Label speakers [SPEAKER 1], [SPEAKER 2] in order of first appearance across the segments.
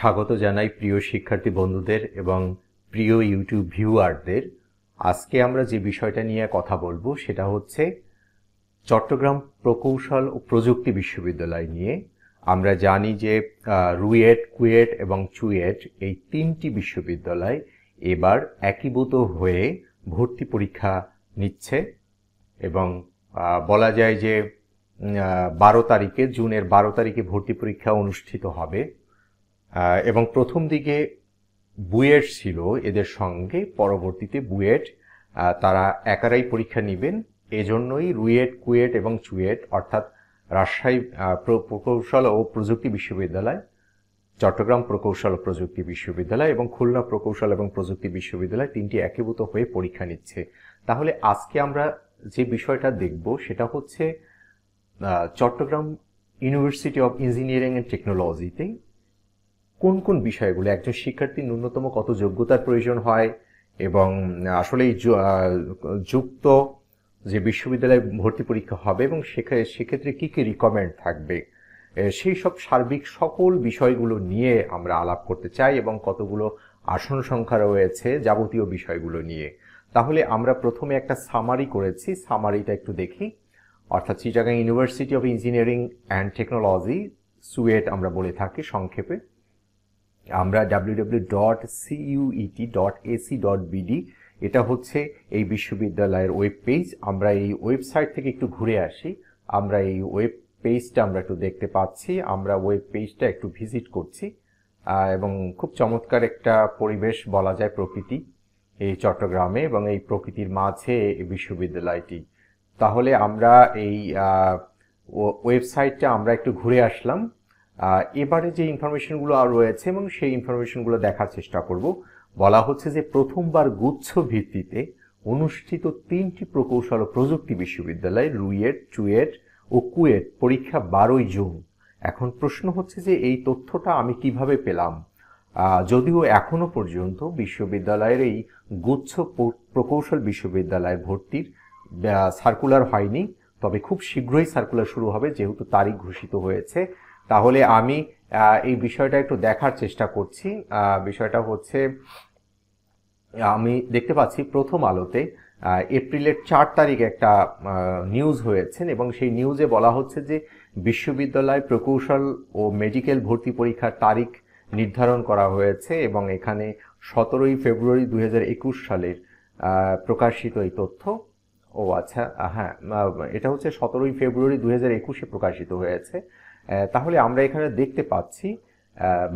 [SPEAKER 1] স্বাগত জানাই প্রিয় শিক্ষার্থী বন্ধুদের এবং প্রিয় ইউটিউব ভিউয়ারদের আজকে আমরা যে বিষয়টা নিয়ে কথা বলবো সেটা হচ্ছে চট্টগ্রাম প্রকৌশল ও প্রযুক্তি বিশ্ববিদ্যালয় নিয়ে আমরা জানি যে রুয়েট কুয়েট এবং চুয়েট এই তিনটি বিশ্ববিদ্যালয় এবার একীভূত হয়ে ভর্তি পরীক্ষা নিচ্ছে এবং বলা যায় যে বারো তারিখে জুনের বারো তারিখে ভর্তি পরীক্ষা অনুষ্ঠিত হবে এবং প্রথম দিকে বুয়েট ছিল এদের সঙ্গে পরবর্তীতে বুয়েট তারা একারাই পরীক্ষা নেবেন এজন্যই রুয়েট কুয়েট এবং চুয়েট অর্থাৎ রাজশাহী প্রকৌশল ও প্রযুক্তি বিশ্ববিদ্যালয় চট্টগ্রাম প্রকৌশল ও প্রযুক্তি বিশ্ববিদ্যালয় এবং খুলনা প্রকৌশল এবং প্রযুক্তি বিশ্ববিদ্যালয় তিনটি একীভূত হয়ে পরীক্ষা নিচ্ছে তাহলে আজকে আমরা যে বিষয়টা দেখব সেটা হচ্ছে Chattogram university of engineering and টেকনোলজিতে কোন কোন বিষয়গুলো একজন শিক্ষার্থীর ন্যূনতম কত যোগ্যতার প্রয়োজন হয় এবং আসলে যুক্ত যে বিশ্ববিদ্যালয়ে ভর্তি পরীক্ষা হবে এবং সেক্ষেত্রে কী কী রিকমেন্ড থাকবে সেই সব সার্বিক সকল বিষয়গুলো নিয়ে আমরা আলাপ করতে চাই এবং কতগুলো আসন সংখ্যা রয়েছে যাবতীয় বিষয়গুলো নিয়ে তাহলে আমরা প্রথমে একটা সামারি করেছি সামারিটা একটু দেখি অর্থাৎ Chittagong university of engineering and technology CUET আমরা বলে থাকি সংক্ষেপে আমরা www.cuet.ac.bd dot dot AC dot BD এটা হচ্ছে এই বিশ্ববিদ্যালয়ের ওয়েব পেজ আমরা এই ওয়েবসাইট থেকে একটু ঘুরে আসি আমরা এই ওয়েব পেজটা আমরা একটু দেখতে পাচ্ছি আমরা ওয়েব পেজটা একটু ভিজিট করছি এবং খুব চমৎকার একটা পরিবেশ বলা যায় প্রকৃতি এই চট্টগ্রামে এবং এই প্রকৃতির মাঝে বিশ্ববিদ্যালয়টি তাহলে আমরা এই ওয়েবসাইটটা আমরা একটু ঘুরে আসলাম এবারে যে ইনফরমেশনগুলো আর রয়েছে এবং সেই ইনফরমেশনগুলো দেখার চেষ্টা করব বলা হচ্ছে যে প্রথমবার গুচ্ছ ভিত্তিতে অনুষ্ঠিত তিনটি প্রকৌশল ও প্রযুক্তি বিশ্ববিদ্যালয় রুয়েট চুয়েট ও কুয়েট পরীক্ষা বারোই জুন এখন প্রশ্ন হচ্ছে যে এই তথ্যটা আমি কিভাবে পেলাম যদিও এখনও পর্যন্ত বিশ্ববিদ্যালয়ের এই গুচ্ছ প্রকৌশল বিশ্ববিদ্যালয় ভর্তির সার্কুলার হয়নি তবে খুব শীঘ্রই সার্কুলার শুরু হবে যেহেতু তারিখ ঘোষিত হয়েছে তাহলে আমি এই বিষয়টা একটু দেখার চেষ্টা করছি বিষয়টা হচ্ছে আমি দেখতে পাচ্ছি প্রথম আলোতে এপ্রিলের চার তারিখ একটা নিউজ হয়েছেন এবং সেই নিউজে বলা হচ্ছে যে বিশ্ববিদ্যালয় প্রকৌশল ও মেডিকেল ভর্তি পরীক্ষার তারিখ নির্ধারণ করা হয়েছে এবং এখানে সতেরোই ফেব্রুয়ারি দু সালের প্রকাশিত এই তথ্য ও আচ্ছা হ্যাঁ এটা হচ্ছে সতেরোই ফেব্রুয়ারি দু হাজার একুশে প্রকাশিত হয়েছে তাহলে আমরা এখানে দেখতে পাচ্ছি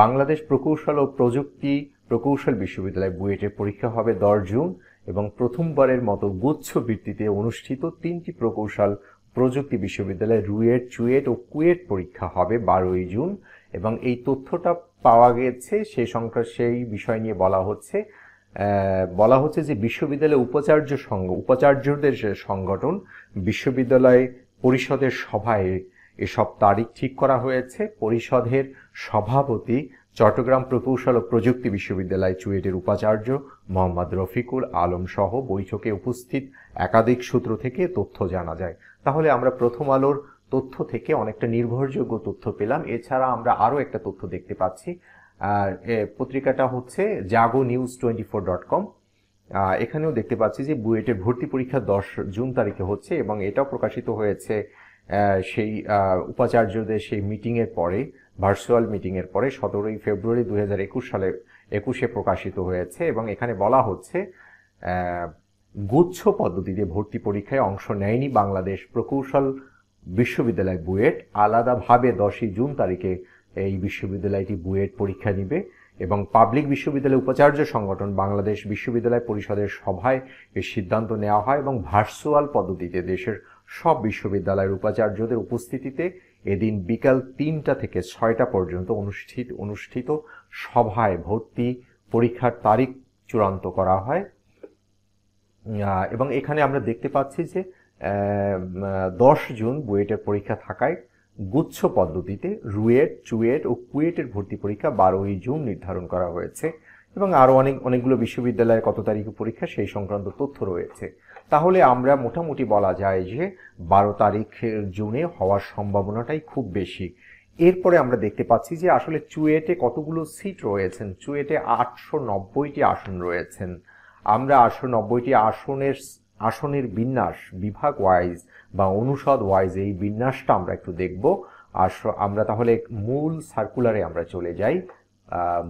[SPEAKER 1] বাংলাদেশ প্রকৌশল ও প্রযুক্তি প্রকৌশল বিশ্ববিদ্যালয় বুয়েটের পরীক্ষা হবে দশ জুন এবং প্রথমবারের মতো গুচ্ছ ভিত্তিতে অনুষ্ঠিত তিনটি প্রকৌশল প্রযুক্তি বিশ্ববিদ্যালয়ে রুয়েট চুয়েট ও কুয়েট পরীক্ষা হবে বারোই জুন এবং এই তথ্যটা পাওয়া গেছে সে সংখ্যা সেই বিষয় নিয়ে বলা হচ্ছে বলা হচ্ছে যে বিশ্ববিদ্যালয় উপাচার্য সংঘ উপাচার্যদের সংগঠন বিশ্ববিদ্যালয় পরিষদের সভায় এসব তারিখ ঠিক করা হয়েছে পরিষদের সভাপতি চট্টগ্রাম প্রকৌশল ও প্রযুক্তি বিশ্ববিদ্যালয় চুয়েটের উপাচার্য মোহাম্মদ রফিকুল আলম সহ বৈঠকে উপস্থিত একাধিক সূত্র থেকে তথ্য জানা যায় তাহলে আমরা প্রথম আলোর তথ্য থেকে অনেকটা নির্ভরযোগ্য তথ্য পেলাম এছাড়া আমরা আরও একটা তথ্য দেখতে পাচ্ছি আর পত্রিকাটা হচ্ছে Jago news twenty four dot com এখানেও দেখতে পাচ্ছি যে বুয়েটের ভর্তি পরীক্ষা দশ জুন তারিখে হচ্ছে এবং এটাও প্রকাশিত হয়েছে সেই উপাচার্যদের সেই মিটিংয়ের পরে ভার্চুয়াল মিটিংয়ের পরে সতেরোই ফেব্রুয়ারি দু হাজার একুশ সালে একুশে প্রকাশিত হয়েছে এবং এখানে বলা হচ্ছে গুচ্ছ পদ্ধতিতে ভর্তি পরীক্ষায় অংশ নেয়নি বাংলাদেশ প্রকৌশল বিশ্ববিদ্যালয় বুয়েট আলাদাভাবে দশই জুন তারিখে এই বিশ্ববিদ্যালয়টি বুয়েট পরীক্ষা নিবে এবং পাবলিক বিশ্ববিদ্যালয় উপাচার্য সংগঠন বাংলাদেশ বিশ্ববিদ্যালয় পরিষদের সভায় এই সিদ্ধান্ত নেওয়া হয় এবং ভার্চুয়াল পদ্ধতিতে দেশের সব বিশ্ববিদ্যালয়ের উপাচার্যদের উপস্থিতিতে এদিন বিকাল তিনটা থেকে ছয়টা পর্যন্ত অনুষ্ঠিত অনুষ্ঠিত সভায় ভর্তি পরীক্ষার তারিখ চূড়ান্ত করা হয় এবং এখানে আমরা দেখতে পাচ্ছি যে দশ জুন বুয়েটের পরীক্ষা থাকায় গুচ্ছ পদ্ধতিতে রুয়েট চুয়েট ও কুয়েটের ভর্তি পরীক্ষা বারোই জুন নির্ধারণ করা হয়েছে এবং আরও অনেক অনেকগুলো বিশ্ববিদ্যালয়ের কত তারিখে পরীক্ষা সেই সংক্রান্ত তথ্য রয়েছে তাহলে আমরা মোটামুটি বলা যায় যে বারো তারিখের জুনে হওয়ার সম্ভাবনাটাই খুব বেশি এরপরে আমরা দেখতে পাচ্ছি যে আসলে চুয়েটে কতগুলো সিট রয়েছেন চুয়েটে আটশো নব্বইটি আসন রয়েছেন আমরা আটশো নব্বইটি আসনের আসনের বিন্যাস বিভাগ ওয়াইজ বা অনুষদ ওয়াইজ এই বিন্যাসটা আমরা একটু দেখব আর আমরা তাহলে মূল সার্কুলারে আমরা চলে যাই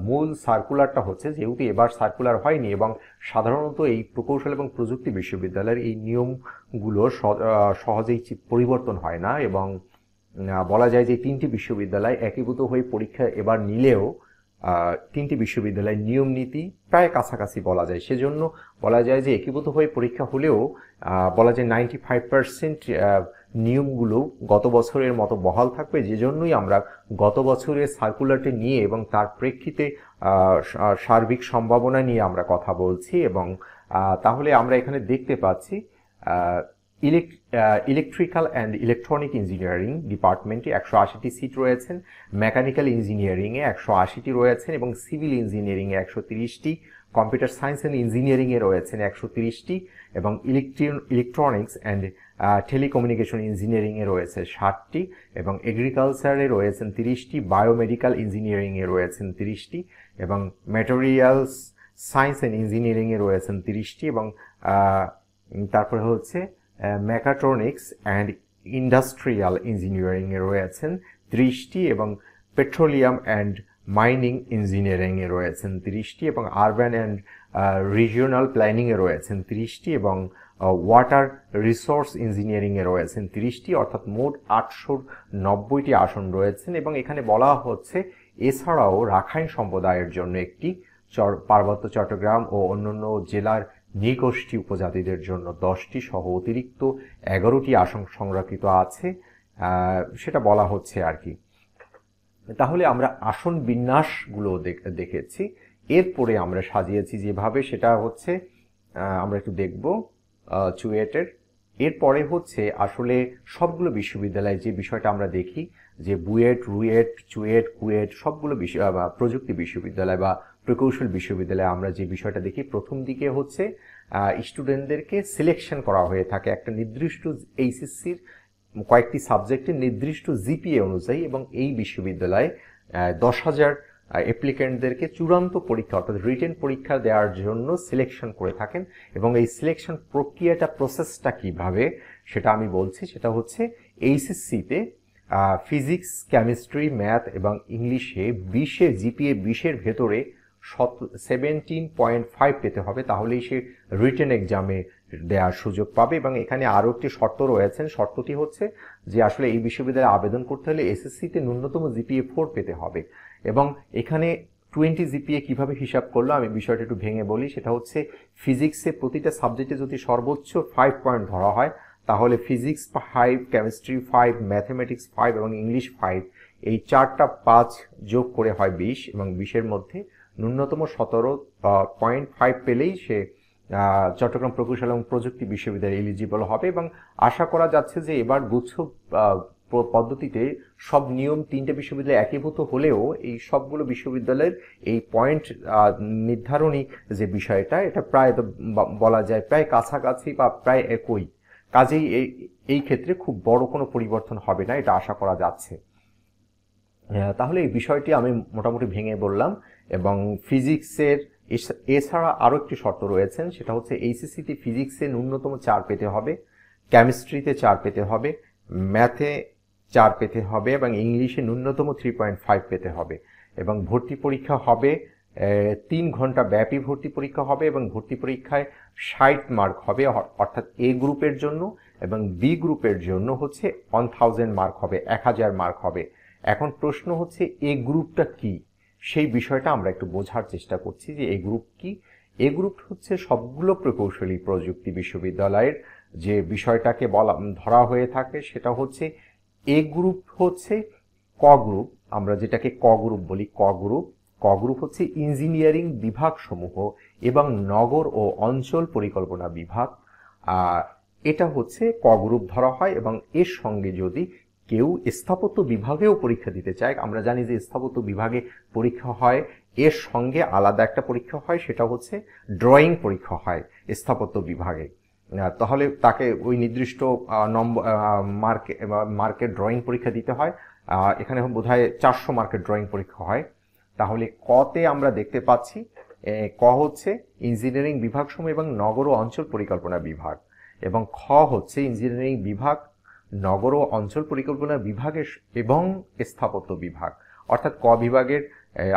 [SPEAKER 1] মূল সার্কুলারটা হচ্ছে যেহেতু এবার সার্কুলার হয়নি এবং সাধারণত এই প্রকৌশল এবং প্রযুক্তি বিশ্ববিদ্যালয়ের এই নিয়মগুলো সহজেই পরিবর্তন হয় না এবং বলা যায় যে তিনটি বিশ্ববিদ্যালয় একীভূত হয়ে পরীক্ষা এবার নিলেও তিনটি বিশ্ববিদ্যালয়ের নিয়ম নীতি প্রায় কাছাকাছি বলা যায় সেজন্য বলা যায় যে একীভূত হয়ে পরীক্ষা হলেও বলা যায় নাইনটি ফাইভ পার্সেন্ট নিয়মগুলো গত বছরের মতো বহাল থাকবে যে জন্যই আমরা গত বছরের সার্কুলারটি নিয়ে এবং তার প্রেক্ষিতে সার্বিক সম্ভাবনা নিয়ে আমরা কথা বলছি এবং তাহলে আমরা এখানে দেখতে পাচ্ছি ইলেকট্রিক্যাল অ্যান্ড ইলেকট্রনিক ইঞ্জিনিয়ারিং ডিপার্টমেন্টে একশো আশিটি সিট রয়েছেন মেকানিক্যাল ইঞ্জিনিয়ারিংয়ে একশো আশিটি রয়েছেন এবং সিভিল ইঞ্জিনিয়ারিংয়ে একশো তিরিশটি কম্পিউটার সায়েন্স অ্যান্ড ইঞ্জিনিয়ারিংয়ে রয়েছেন একশো তিরিশটি এবং ইলেকট্রনিক্স অ্যান্ড টেলিকমিউনিকেশন ইঞ্জিনিয়ারিংয়ে রয়েছে ষাটটি এবং এগ্রিকালচারে রয়েছেন তিরিশটি বায়োমেডিক্যাল ইঞ্জিনিয়ারিংয়ে রয়েছেন তিরিশটি এবং ম্যাটেরিয়ালস সায়েন্স অ্যান্ড ইঞ্জিনিয়ারিংয়ে রয়েছেন তিরিশটি এবং তারপরে হচ্ছে মেকাট্রনিক্স অ্যান্ড ইন্ডাস্ট্রিয়াল ইঞ্জিনিয়ারিংয়ে রয়েছেন ত্রিশটি এবং পেট্রোলিয়াম অ্যান্ড মাইনিং ইঞ্জিনিয়ারিংয়ে রয়েছেন তিরিশটি এবং আরবান অ্যান্ড রিজিওনাল প্ল্যানিংয়ে রয়েছেন তিরিশটি এবং ওয়াটার রিসোর্স ইঞ্জিনিয়ারিংয়ে রয়েছেন তিরিশটি অর্থাৎ মোট আটশোর নব্বইটি আসন রয়েছেন এবং এখানে বলা হচ্ছে এছাড়াও রাখাইন সম্প্রদায়ের জন্য একটি পার্বত্য চট্টগ্রাম ও অন্যান্য জেলার নিগোষ্ঠী উপজাতিদের জন্য দশটি সহ অতিরিক্ত এগারোটি আসন সংরক্ষিত আছে সেটা বলা হচ্ছে আর কি তাহলে আমরা আসন বিন্যাসগুলো দেখেছি এরপরে আমরা সাজিয়েছি যেভাবে সেটা হচ্ছে আমরা একটু দেখব চুয়েটের এরপরে হচ্ছে আসলে সবগুলো বিশ্ববিদ্যালয়ে যে বিষয়টা আমরা দেখি যে বুয়েট রুয়েট চুয়েট কুয়েট সবগুলো বা প্রযুক্তি বিশ্ববিদ্যালয় বা প্রকৌশল বিশ্ববিদ্যালয়ে আমরা যে বিষয়টা দেখি প্রথম দিকে হচ্ছে স্টুডেন্টদেরকে সিলেকশন করা হয়ে থাকে একটা নির্দিষ্ট এইচএসসির কয়েকটি সাবজেক্টে নির্দিষ্ট জিপিএ অনুযায়ী এবং এই বিশ্ববিদ্যালয়ে দশ হাজার অ্যাপ্লিকেন্টদেরকে চূড়ান্ত পরীক্ষা অর্থাৎ রিটেন পরীক্ষা দেওয়ার জন্য সিলেকশন করে থাকেন এবং এই সিলেকশন প্রক্রিয়াটা প্রসেসটা কিভাবে সেটা আমি বলছি সেটা হচ্ছে এইচএসসিতে ফিজিক্স কেমিস্ট্রি ম্যাথ এবং ইংলিশে বিশে জিপিএ বিশের ভেতরে সেভেন্টিন পয়েন্ট ফাইভ পেতে হবে তাহলেই সে রিটেন এক্সামে দেওয়ার সুযোগ পাবে এবং এখানে আরও একটি শর্ত রয়েছেন শর্তটি হচ্ছে যে আসলে এই বিশ্ববিদ্যালয়ে আবেদন করতে হলে এসএসসিতে ন্যূনতম জিপিএ ফোর পেতে হবে এবং এখানে টোয়েন্টি জিপিএ কিভাবে হিসাব করলো আমি বিষয়টা একটু ভেঙে বলি সেটা হচ্ছে ফিজিক্সে প্রতিটা সাবজেক্টে যদি সর্বোচ্চ ফাইভ পয়েন্ট ধরা হয় তাহলে physics five chemistry five mathematics five এবং ইংলিশ ফাইভ এই চারটা পাঁচ যোগ করে হয় বিশ এবং বিশের মধ্যে ন্যূনতম সতেরো পয়েন্ট ফাইভ পেলেই সে চট্টগ্রাম প্রকৌশল এবং প্রযুক্তি বিশ্ববিদ্যালয়ে এলিজিবল হবে এবং আশা করা যাচ্ছে যে এবার গুচ্ছ পদ্ধতিতে সব নিয়ম তিনটে বিশ্ববিদ্যালয় একীভূত হলেও এই সবগুলো বিশ্ববিদ্যালয়ের এই পয়েন্ট নির্ধারণী যে বিষয়টা এটা প্রায় তো বলা যায় প্রায় কাছাকাছি বা প্রায় একই কাজেই এই এই ক্ষেত্রে খুব বড় কোনো পরিবর্তন হবে না এটা আশা করা যাচ্ছে তাহলে এই বিষয়টি আমি মোটামুটি ভেঙে বললাম এবং ফিজিক্সের এছাড়া আরও একটি শর্ত রয়েছেন সেটা হচ্ছে এইসিসিটি ফিজিক্সে ন্যূনতম চার পেতে হবে কেমিস্ট্রিতে চার পেতে হবে ম্যাথে চার পেতে হবে এবং ইংলিশে ন্যূনতম থ্রি পয়েন্ট ফাইভ পেতে হবে এবং ভর্তি পরীক্ষা হবে তিন ঘন্টা ব্যাপী ভর্তি পরীক্ষা হবে এবং ভর্তি পরীক্ষায় ষাট মার্ক হবে অর্থাৎ এ গ্রুপের জন্য এবং বি গ্রুপের জন্য হচ্ছে ওয়ান থাউজেন্ড মার্ক হবে এক হাজার মার্ক হবে এখন প্রশ্ন হচ্ছে এ গ্রুপটা কী সেই বিষয়টা আমরা একটু বোঝার চেষ্টা করছি যে এই গ্রুপ কি এ গ্রুপ হচ্ছে সবগুলো প্রকৌশলী প্রযুক্তি বিশ্ববিদ্যালয়ের যে বিষয়টাকে বলা ধরা হয়ে থাকে সেটা হচ্ছে এ গ্রুপ হচ্ছে ক গ্রুপ আমরা যেটাকে ক গ্রুপ বলি ক গ্রুপ ক গ্রুপ হচ্ছে ইঞ্জিনিয়ারিং বিভাগসমূহ এবং নগর ও অঞ্চল পরিকল্পনা বিভাগ এটা হচ্ছে ক গ্রুপ ধরা হয় এবং এর সঙ্গে যদি কেউ স্থাপত্য বিভাগেও পরীক্ষা দিতে চায় আমরা জানি যে স্থাপত্য বিভাগে পরীক্ষা হয় এর সঙ্গে আলাদা একটা পরীক্ষা হয় সেটা হচ্ছে ড্রয়িং পরীক্ষা হয় স্থাপত্য বিভাগে তাহলে তাকে ওই নির্দিষ্ট নম্বর মার্কে মার্কের ড্রয়িং পরীক্ষা দিতে হয় এখানে বোধ হয় চারশো মার্কের ড্রয়িং পরীক্ষা হয় তাহলে কতে আমরা দেখতে পাচ্ছি ক হচ্ছে ইঞ্জিনিয়ারিং বিভাগ সময় এবং নগর ও অঞ্চল পরিকল্পনা বিভাগ এবং খ হচ্ছে ইঞ্জিনিয়ারিং বিভাগ নগর ও অঞ্চল পরিকল্পনা বিভাগের এবং স্থাপত্য বিভাগ অর্থাৎ ক বিভাগের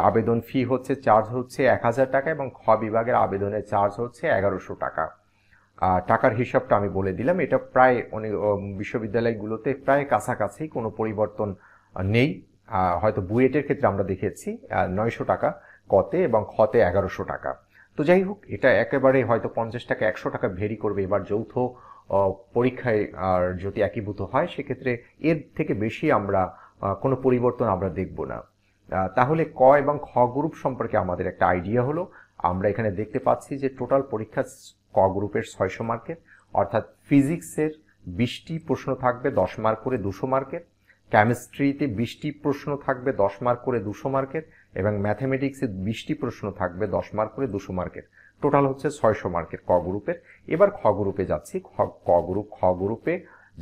[SPEAKER 1] আবেদন ফি হচ্ছে চার্জ হচ্ছে এক হাজার টাকা এবং খ বিভাগের আবেদনের চার্জ হচ্ছে এগারোশো টাকা টাকার হিসাবটা আমি বলে দিলাম এটা প্রায় অনেক বিশ্ববিদ্যালয়গুলোতে প্রায় কাছাকাছি কোনো পরিবর্তন নেই হয়তো বুয়েটের ক্ষেত্রে আমরা দেখেছি নয়শো টাকা কতে এবং খতে এগারোশো টাকা তো যাই হোক এটা একেবারে হয়তো পঞ্চাশ টাকা একশো টাকা ভেরি করবে এবার যৌথ পরীক্ষায় আর যদি একীভূত হয় সেক্ষেত্রে এর থেকে বেশি আমরা কোনো পরিবর্তন আমরা দেখব না তাহলে ক এবং খ গ্রুপ সম্পর্কে আমাদের একটা আইডিয়া হলো আমরা এখানে দেখতে পাচ্ছি যে টোটাল পরীক্ষা ক গ্রুপের ছয়শো মার্কের অর্থাৎ ফিজিক্সের বিশটি প্রশ্ন থাকবে দশ মার্ক করে দুশো মার্কের কেমিস্ট্রিতে বিশটি প্রশ্ন থাকবে দশ মার্ক করে দুশো মার্কের এবং ম্যাথামেটিক্সে বিশটি প্রশ্ন থাকবে দশ মার্ক করে দুশো মার্কের টোটাল হচ্ছে ছয়শো মার্কের ক গ্রুপের এবার খ গ্রুপে যাচ্ছি খ ক গ্রুপ খ গ্রুপে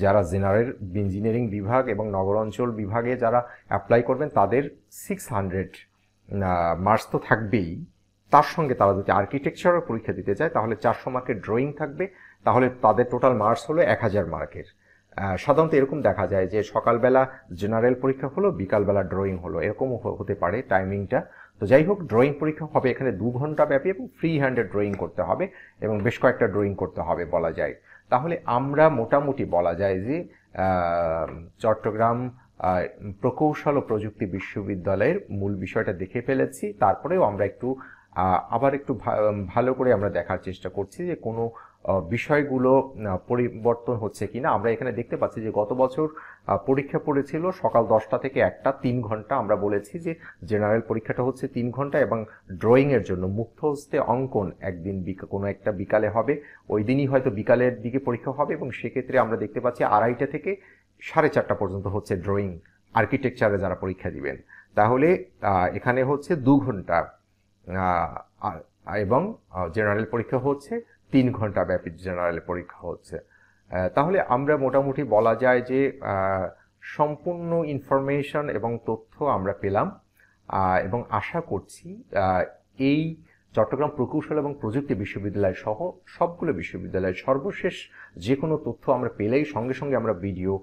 [SPEAKER 1] যারা জেনারেল ইঞ্জিনিয়ারিং বিভাগ এবং নগর অঞ্চল বিভাগে যারা অ্যাপ্লাই করবেন তাদের সিক্স হান্ড্রেড মার্কস তো থাকবেই তার সঙ্গে তারা যদি আর্কিটেকচারের পরীক্ষা দিতে চায় তাহলে চারশো মার্কের ড্রয়িং থাকবে তাহলে তাদের টোটাল মার্কস হলো এক হাজার মার্কের সাধারণত এরকম দেখা যায় যে সকালবেলা জেনারেল পরীক্ষা হলো বিকালবেলা ড্রয়িং হলো এরকমও হতে পারে টাইমিংটা তো যাই হোক ড্রয়িং পরীক্ষা হবে এখানে দু ঘন্টা ব্যাপী এবং ফ্রি হ্যান্ডে ড্রয়িং করতে হবে এবং বেশ কয়েকটা ড্রয়িং করতে হবে বলা যায় তাহলে আমরা মোটামুটি বলা যায় যে চট্টগ্রাম প্রকৌশল ও প্রযুক্তি বিশ্ববিদ্যালয়ের মূল বিষয়টা দেখে ফেলেছি তারপরেও আমরা একটু আবার একটু ভালো করে আমরা দেখার চেষ্টা করছি যে কোনো বিষয়গুলো পরিবর্তন হচ্ছে কিনা আমরা এখানে দেখতে পাচ্ছি যে গত বছর পরীক্ষা পড়েছিল সকাল দশটা থেকে একটা তিন ঘন্টা আমরা বলেছি যে জেনারেল পরীক্ষাটা হচ্ছে তিন ঘন্টা এবং ড্রয়িংয়ের জন্য মুক্ত হস্তে অঙ্কন একদিন কোনো একটা বিকালে হবে ওই দিনই হয়তো বিকালের দিকে পরীক্ষা হবে এবং সেক্ষেত্রে আমরা দেখতে পাচ্ছি আড়াইটা থেকে সাড়ে চারটা পর্যন্ত হচ্ছে ড্রয়িং আর্কিটেকচারে যারা পরীক্ষা দিবেন তাহলে এখানে হচ্ছে দু ঘন্টা এবং জেনারেল পরীক্ষা হচ্ছে তিন ঘন্টা ব্যাপী জেনারেল পরীক্ষা হচ্ছে তাহলে আমরা মোটামুটি বলা যায় যে সম্পূর্ণ ইনফরমেশন এবং তথ্য আমরা পেলাম এবং আশা করছি এই চট্টগ্রাম প্রকৌশল এবং প্রযুক্তি বিশ্ববিদ্যালয় সহ সবগুলো বিশ্ববিদ্যালয়ের সর্বশেষ যে কোনো তথ্য আমরা পেলেই সঙ্গে সঙ্গে আমরা ভিডিও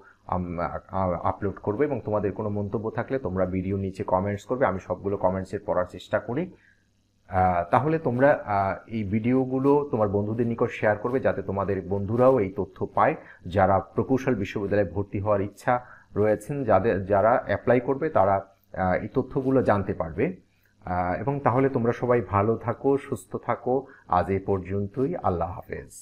[SPEAKER 1] আপলোড করবো এবং তোমাদের কোনো মন্তব্য থাকলে তোমরা ভিডিও নিচে কমেন্টস করবে আমি সবগুলো কমেন্টসের পড়ার চেষ্টা করি তাহলে তোমরা এই ভিডিওগুলো তোমার বন্ধুদের নিকট শেয়ার করবে যাতে তোমাদের বন্ধুরাও এই তথ্য পায় যারা প্রকৌশল বিশ্ববিদ্যালয়ে ভর্তি হওয়ার ইচ্ছা রয়েছেন যাদের যারা অ্যাপ্লাই করবে তারা এই তথ্যগুলো জানতে পারবে এবং তাহলে তোমরা সবাই ভালো থাকো সুস্থ থাকো আজ এ পর্যন্তই আল্লাহ হাফেজ